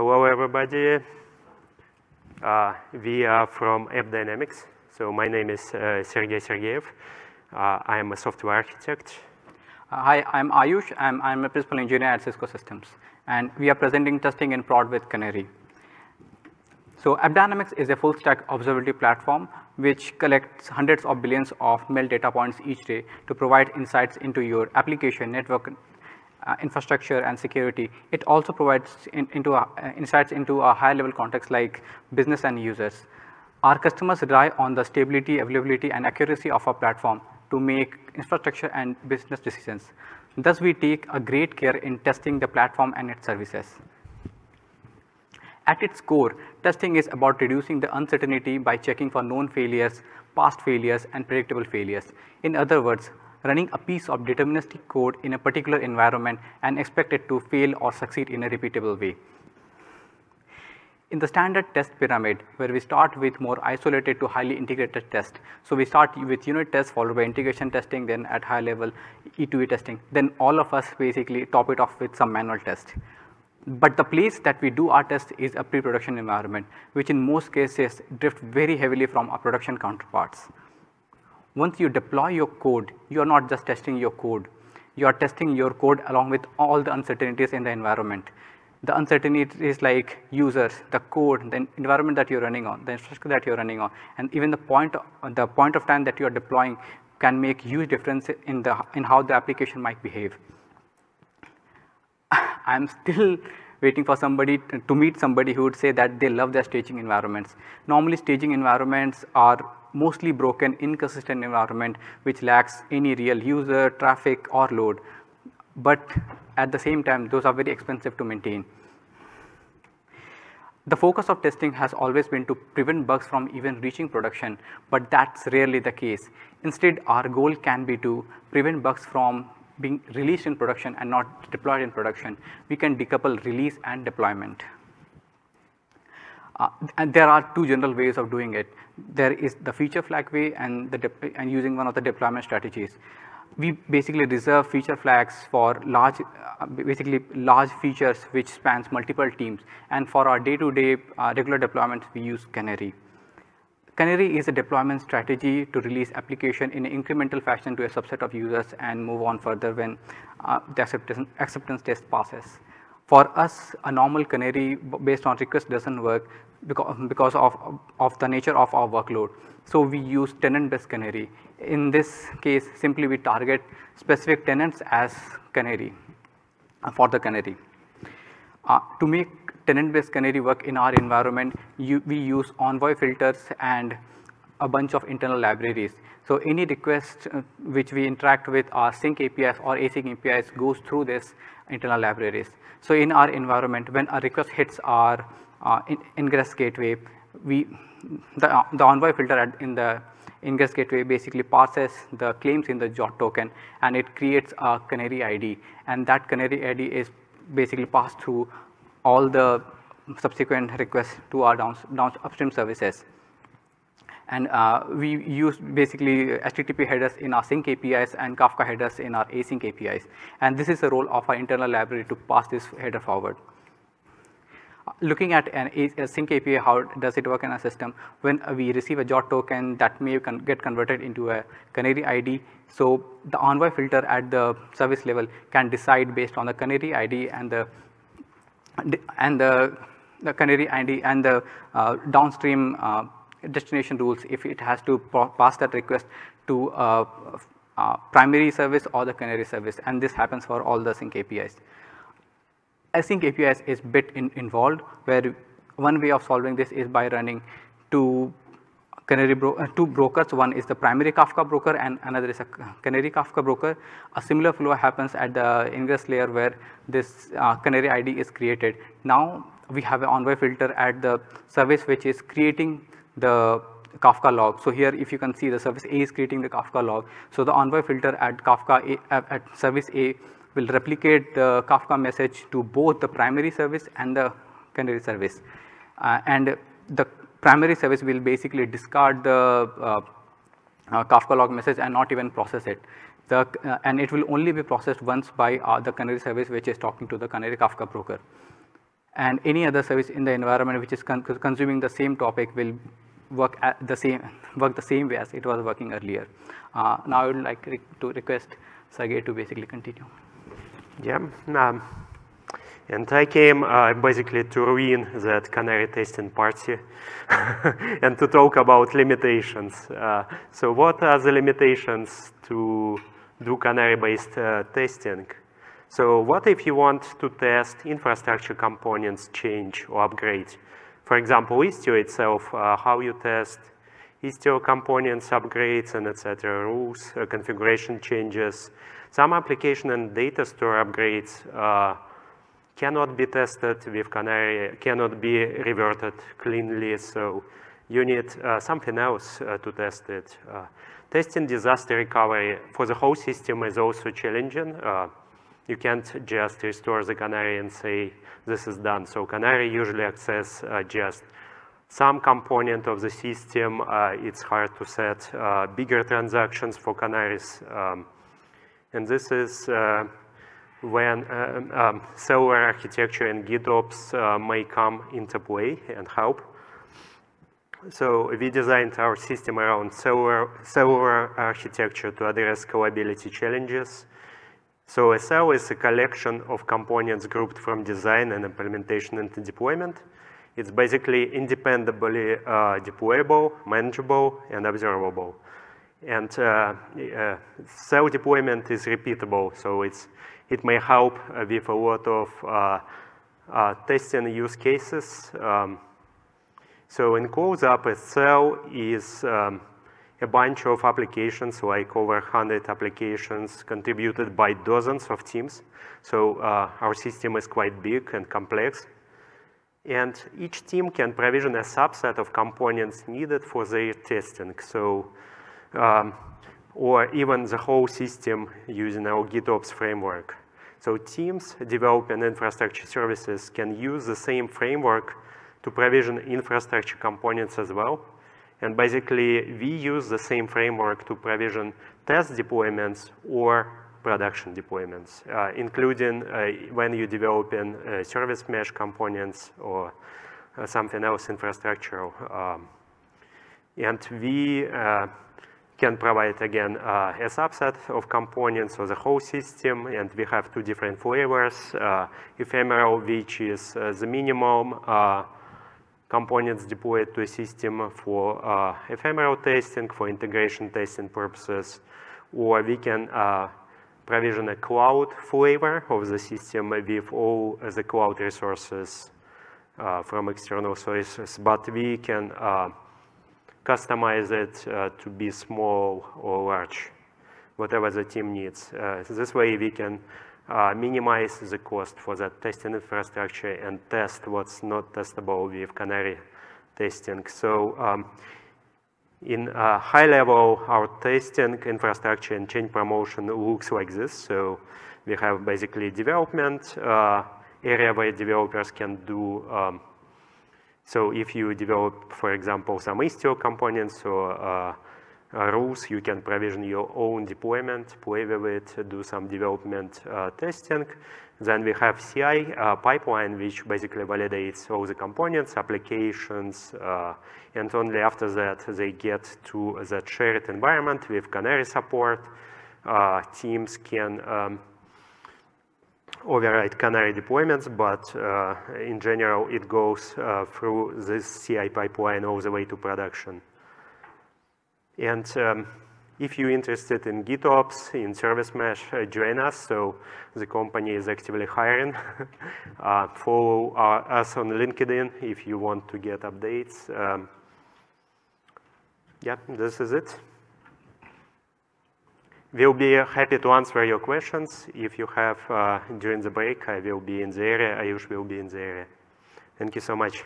Hello, everybody. Uh, we are from App Dynamics. So my name is uh, Sergey Sergeyev. Uh, I am a software architect. Uh, hi, I'm Ayush. I'm, I'm a principal engineer at Cisco Systems. And we are presenting testing in prod with Canary. So AppDynamics is a full stack observability platform which collects hundreds of billions of mail data points each day to provide insights into your application, network, uh, infrastructure and security, it also provides in, into a, uh, insights into a high level context like business and users. Our customers rely on the stability, availability, and accuracy of our platform to make infrastructure and business decisions. Thus, we take a great care in testing the platform and its services. At its core, testing is about reducing the uncertainty by checking for known failures, past failures, and predictable failures. In other words, running a piece of deterministic code in a particular environment and expect it to fail or succeed in a repeatable way. In the standard test pyramid where we start with more isolated to highly integrated test. So, we start with unit test followed by integration testing then at high level E2E testing then all of us basically top it off with some manual test. But the place that we do our test is a pre-production environment which in most cases drift very heavily from our production counterparts once you deploy your code, you are not just testing your code. You are testing your code along with all the uncertainties in the environment. The uncertainties like users, the code, the environment that you're running on, the infrastructure that you're running on, and even the point, the point of time that you are deploying can make huge difference in, the, in how the application might behave. I'm still waiting for somebody to, to meet somebody who would say that they love their staging environments. Normally staging environments are mostly broken inconsistent environment which lacks any real user, traffic or load. But at the same time those are very expensive to maintain. The focus of testing has always been to prevent bugs from even reaching production, but that's rarely the case. Instead, our goal can be to prevent bugs from being released in production and not deployed in production. We can decouple release and deployment. Uh, and there are two general ways of doing it. There is the feature flag way and, the and using one of the deployment strategies. We basically reserve feature flags for large, uh, basically large features which spans multiple teams. And for our day-to-day -day, uh, regular deployments, we use Canary. Canary is a deployment strategy to release application in an incremental fashion to a subset of users and move on further when uh, the acceptance, acceptance test passes. For us, a normal canary based on request doesn't work, because, because of, of the nature of our workload. So we use tenant-based canary. In this case, simply we target specific tenants as canary, for the canary. Uh, to make tenant-based canary work in our environment, you, we use envoy filters and a bunch of internal libraries. So any request uh, which we interact with our sync APIs or async APIs goes through this internal libraries. So in our environment, when a request hits our uh, ingress gateway, we the, uh, the envoy filter in the ingress gateway basically parses the claims in the JOT token and it creates a canary ID and that canary ID is basically passed through all the subsequent requests to our down, down upstream services. And uh, we use basically HTTP headers in our sync APIs and Kafka headers in our async APIs. And this is the role of our internal library to pass this header forward looking at an, a sync API, how does it work in a system? When we receive a JOT token that may con get converted into a canary ID. So the envoy filter at the service level can decide based on the canary ID and the and the, the canary ID and the uh, downstream uh, destination rules if it has to pass that request to uh, uh, primary service or the canary service and this happens for all the sync APIs. I think APIs is bit in involved where one way of solving this is by running two canary bro uh, two brokers one is the primary kafka broker and another is a canary kafka broker a similar flow happens at the ingress layer where this uh, canary id is created now we have an envoy filter at the service which is creating the kafka log so here if you can see the service a is creating the kafka log so the envoy filter at kafka a, at service a will replicate the Kafka message to both the primary service and the canary service. Uh, and the primary service will basically discard the uh, uh, Kafka log message and not even process it. The, uh, and it will only be processed once by the canary service which is talking to the canary Kafka broker. And any other service in the environment which is con consuming the same topic will work the same work the same way as it was working earlier. Uh, now I would like re to request Sergey to basically continue. Yeah. Um, and I came uh, basically to ruin that canary testing party and to talk about limitations. Uh, so what are the limitations to do canary-based uh, testing? So what if you want to test infrastructure components change or upgrade? For example, Istio itself, uh, how you test Istio components, upgrades, and etc. rules, uh, configuration changes, some application and data store upgrades uh, cannot be tested with Canary, cannot be reverted cleanly, so you need uh, something else uh, to test it. Uh, testing disaster recovery for the whole system is also challenging. Uh, you can't just restore the Canary and say, this is done. So Canary usually access uh, just some component of the system, uh, it's hard to set uh, bigger transactions for Canaries. Um, and this is uh, when uh, um, um, server architecture and GitOps uh, may come into play and help. So we designed our system around server, architecture to address scalability challenges. So SL is a collection of components grouped from design and implementation into deployment. It's basically independently uh, deployable, manageable, and observable. And cell uh, uh, deployment is repeatable, so it's, it may help with a lot of uh, testing use cases. Um, so in close-up, a cell is um, a bunch of applications, like over 100 applications contributed by dozens of teams. So uh, our system is quite big and complex. And each team can provision a subset of components needed for their testing. So um, or even the whole system using our GitOps framework. So teams developing infrastructure services can use the same framework to provision infrastructure components as well. And basically, we use the same framework to provision test deployments or production deployments, uh, including uh, when you're developing uh, service mesh components or uh, something else infrastructural. Um, and we uh, can provide again uh, a subset of components of the whole system and we have two different flavors, uh, ephemeral which is uh, the minimum uh, components deployed to a system for uh, ephemeral testing, for integration testing purposes, or we can uh, provision a cloud flavor of the system with all the cloud resources from external sources, but we can customize it uh, to be small or large, whatever the team needs. Uh, this way we can uh, minimize the cost for that testing infrastructure and test what's not testable with Canary testing. So um, in uh, high level, our testing infrastructure and change promotion looks like this. So we have basically development uh, area where developers can do um, so if you develop, for example, some Istio components or uh, uh, rules, you can provision your own deployment, play with it, do some development uh, testing. Then we have CI pipeline, which basically validates all the components, applications, and only after that they get to the shared environment with Canary support, uh, teams can um, override canary deployments, but uh, in general, it goes uh, through this CI pipeline all the way to production. And um, if you're interested in GitOps, in Service Mesh, uh, join us. So the company is actively hiring. Uh, follow uh, us on LinkedIn if you want to get updates. Um, yeah, this is it. We'll be happy to answer your questions. If you have uh, during the break, I will be in the area. Ayush will be in the area. Thank you so much.